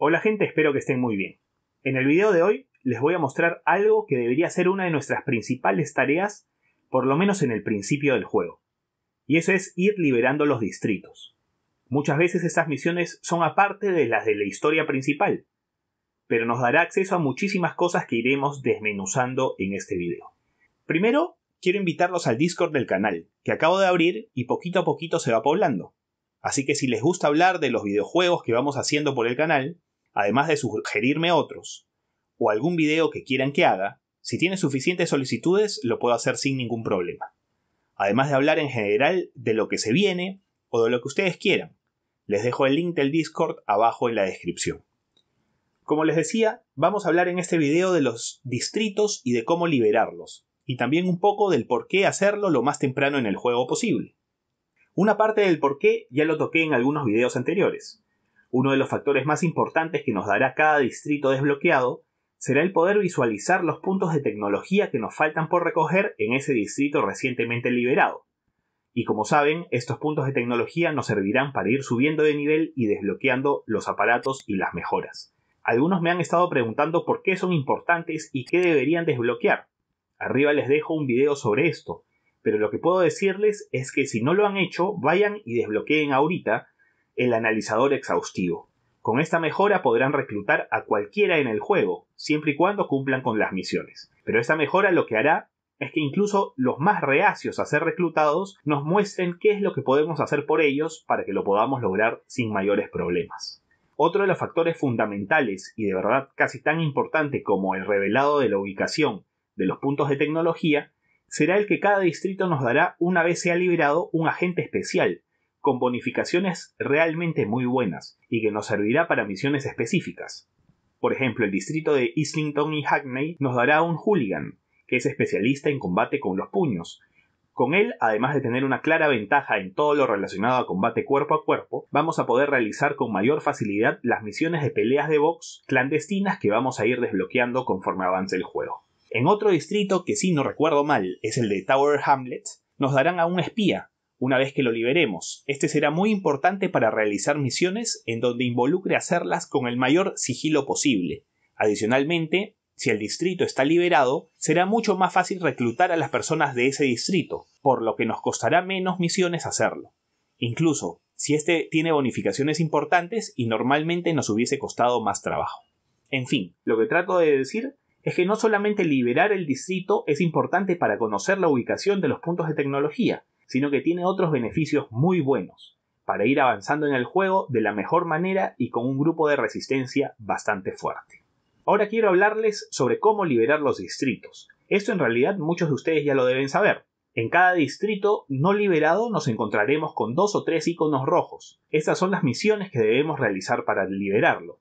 Hola gente, espero que estén muy bien. En el video de hoy les voy a mostrar algo que debería ser una de nuestras principales tareas, por lo menos en el principio del juego. Y eso es ir liberando los distritos. Muchas veces estas misiones son aparte de las de la historia principal, pero nos dará acceso a muchísimas cosas que iremos desmenuzando en este video. Primero, quiero invitarlos al Discord del canal, que acabo de abrir y poquito a poquito se va poblando. Así que si les gusta hablar de los videojuegos que vamos haciendo por el canal, además de sugerirme otros, o algún video que quieran que haga, si tiene suficientes solicitudes lo puedo hacer sin ningún problema. Además de hablar en general de lo que se viene o de lo que ustedes quieran. Les dejo el link del Discord abajo en la descripción. Como les decía, vamos a hablar en este video de los distritos y de cómo liberarlos, y también un poco del por qué hacerlo lo más temprano en el juego posible. Una parte del por qué ya lo toqué en algunos videos anteriores, uno de los factores más importantes que nos dará cada distrito desbloqueado será el poder visualizar los puntos de tecnología que nos faltan por recoger en ese distrito recientemente liberado. Y como saben, estos puntos de tecnología nos servirán para ir subiendo de nivel y desbloqueando los aparatos y las mejoras. Algunos me han estado preguntando por qué son importantes y qué deberían desbloquear. Arriba les dejo un video sobre esto, pero lo que puedo decirles es que si no lo han hecho, vayan y desbloqueen ahorita el analizador exhaustivo. Con esta mejora podrán reclutar a cualquiera en el juego, siempre y cuando cumplan con las misiones. Pero esta mejora lo que hará es que incluso los más reacios a ser reclutados nos muestren qué es lo que podemos hacer por ellos para que lo podamos lograr sin mayores problemas. Otro de los factores fundamentales y de verdad casi tan importante como el revelado de la ubicación de los puntos de tecnología será el que cada distrito nos dará una vez sea liberado un agente especial con bonificaciones realmente muy buenas y que nos servirá para misiones específicas. Por ejemplo, el distrito de Islington y Hackney nos dará un hooligan, que es especialista en combate con los puños. Con él, además de tener una clara ventaja en todo lo relacionado a combate cuerpo a cuerpo, vamos a poder realizar con mayor facilidad las misiones de peleas de box clandestinas que vamos a ir desbloqueando conforme avance el juego. En otro distrito que si sí, no recuerdo mal es el de Tower Hamlet, nos darán a un espía, una vez que lo liberemos. Este será muy importante para realizar misiones en donde involucre hacerlas con el mayor sigilo posible. Adicionalmente, si el distrito está liberado, será mucho más fácil reclutar a las personas de ese distrito, por lo que nos costará menos misiones hacerlo. Incluso, si este tiene bonificaciones importantes y normalmente nos hubiese costado más trabajo. En fin, lo que trato de decir es que no solamente liberar el distrito es importante para conocer la ubicación de los puntos de tecnología, sino que tiene otros beneficios muy buenos para ir avanzando en el juego de la mejor manera y con un grupo de resistencia bastante fuerte. Ahora quiero hablarles sobre cómo liberar los distritos. Esto en realidad muchos de ustedes ya lo deben saber. En cada distrito no liberado nos encontraremos con dos o tres iconos rojos. Estas son las misiones que debemos realizar para liberarlo.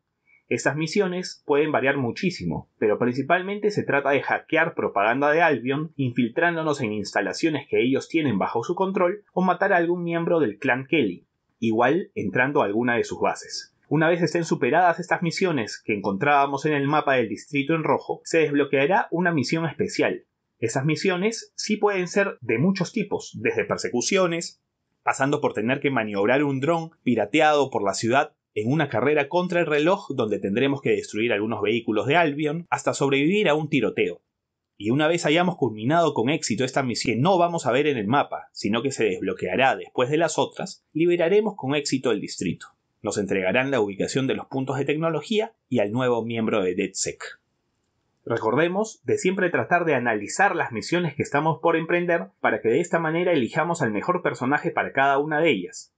Estas misiones pueden variar muchísimo, pero principalmente se trata de hackear propaganda de Albion, infiltrándonos en instalaciones que ellos tienen bajo su control, o matar a algún miembro del clan Kelly, igual entrando a alguna de sus bases. Una vez estén superadas estas misiones que encontrábamos en el mapa del distrito en rojo, se desbloqueará una misión especial. Esas misiones sí pueden ser de muchos tipos, desde persecuciones, pasando por tener que maniobrar un dron pirateado por la ciudad en una carrera contra el reloj donde tendremos que destruir algunos vehículos de Albion hasta sobrevivir a un tiroteo. Y una vez hayamos culminado con éxito esta misión no vamos a ver en el mapa, sino que se desbloqueará después de las otras, liberaremos con éxito el distrito. Nos entregarán la ubicación de los puntos de tecnología y al nuevo miembro de DeadSec. Recordemos de siempre tratar de analizar las misiones que estamos por emprender para que de esta manera elijamos al mejor personaje para cada una de ellas,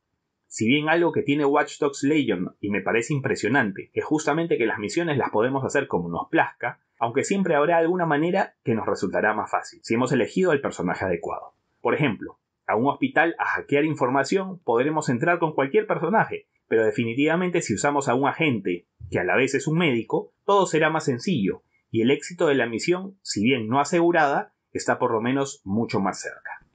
si bien algo que tiene Watch Dogs Legion y me parece impresionante es justamente que las misiones las podemos hacer como nos plazca, aunque siempre habrá alguna manera que nos resultará más fácil si hemos elegido el personaje adecuado. Por ejemplo, a un hospital a hackear información podremos entrar con cualquier personaje, pero definitivamente si usamos a un agente, que a la vez es un médico, todo será más sencillo, y el éxito de la misión, si bien no asegurada, está por lo menos mucho más cerca.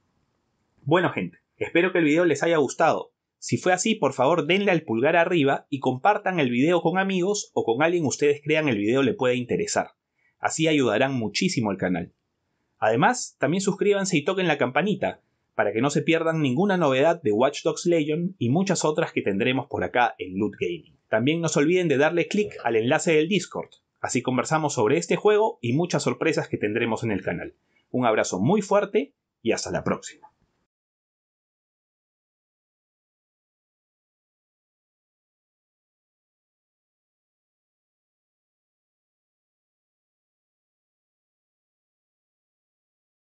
Bueno gente, espero que el video les haya gustado. Si fue así, por favor denle al pulgar arriba y compartan el video con amigos o con alguien ustedes crean el video le puede interesar. Así ayudarán muchísimo al canal. Además, también suscríbanse y toquen la campanita para que no se pierdan ninguna novedad de Watch Dogs Legion y muchas otras que tendremos por acá en Loot Gaming. También no se olviden de darle clic al enlace del Discord, así conversamos sobre este juego y muchas sorpresas que tendremos en el canal. Un abrazo muy fuerte y hasta la próxima.